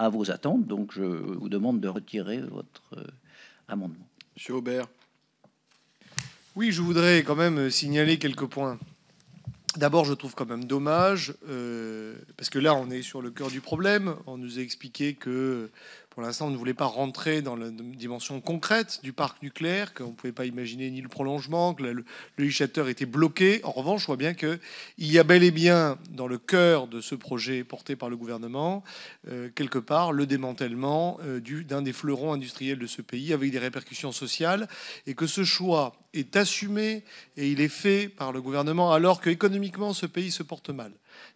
à vos attentes. Donc je vous demande de retirer votre euh, amendement. Monsieur Aubert. Oui, je voudrais quand même euh, signaler quelques points. D'abord, je trouve quand même dommage, euh, parce que là, on est sur le cœur du problème. On nous a expliqué que pour l'instant, on ne voulait pas rentrer dans la dimension concrète du parc nucléaire, qu'on ne pouvait pas imaginer ni le prolongement, que le, lichateur était bloqué. En revanche, je vois bien qu'il y a bel et bien, dans le cœur de ce projet porté par le gouvernement, euh, quelque part, le démantèlement euh, d'un des fleurons industriels de ce pays, avec des répercussions sociales, et que ce choix est assumé et il est fait par le gouvernement, alors que économiquement, ce pays se porte mal.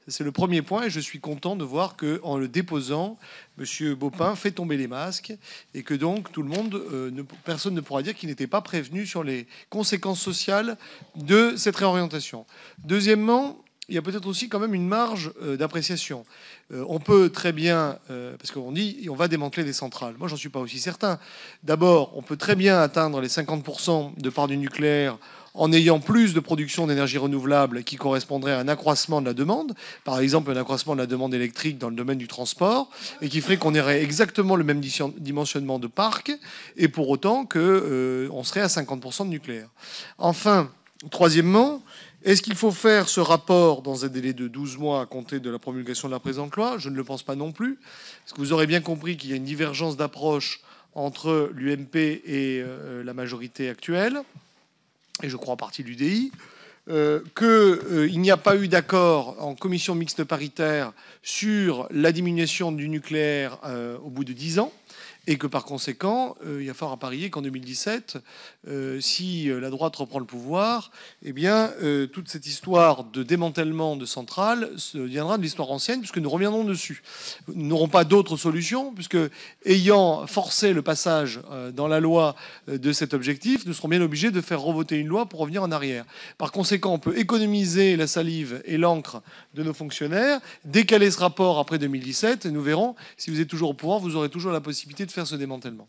C'est le premier point, et je suis content de voir qu'en le déposant, M. Baupin fait tomber les masques et que donc tout le monde, euh, personne ne pourra dire qu'il n'était pas prévenu sur les conséquences sociales de cette réorientation. Deuxièmement, il y a peut-être aussi quand même une marge euh, d'appréciation. Euh, on peut très bien, parce qu'on dit on va démanteler des centrales. Moi, j'en suis pas aussi certain. D'abord, on peut très bien atteindre les 50% de part du nucléaire en ayant plus de production d'énergie renouvelable qui correspondrait à un accroissement de la demande, par exemple un accroissement de la demande électrique dans le domaine du transport, et qui ferait qu'on aurait exactement le même dimensionnement de parc, et pour autant qu'on euh, serait à 50% de nucléaire. Enfin, troisièmement, est-ce qu'il faut faire ce rapport dans un délai de 12 mois à compter de la promulgation de la présente loi Je ne le pense pas non plus, Est-ce que vous aurez bien compris qu'il y a une divergence d'approche entre l'UMP et euh, la majorité actuelle et je crois en partie l'UDI, euh, qu'il euh, n'y a pas eu d'accord en commission mixte paritaire sur la diminution du nucléaire euh, au bout de dix ans, et que par conséquent, euh, il il a fort à parier qu'en 2017, euh, si euh, la droite reprend le pouvoir, eh bien, toute cette histoire de démantèlement de centrales viendra de l'histoire ancienne, puisque nous reviendrons dessus. Nous n'aurons pas d'autre solution, puisque ayant forcé le passage dans la loi de cet objectif, nous serons bien obligés de faire revoter une loi pour revenir en arrière. Par conséquent, on peut économiser la salive et l'encre de nos fonctionnaires, décaler ce rapport après 2017, et nous verrons si vous êtes toujours au pouvoir, vous aurez toujours la possibilité de faire ce démantèlement.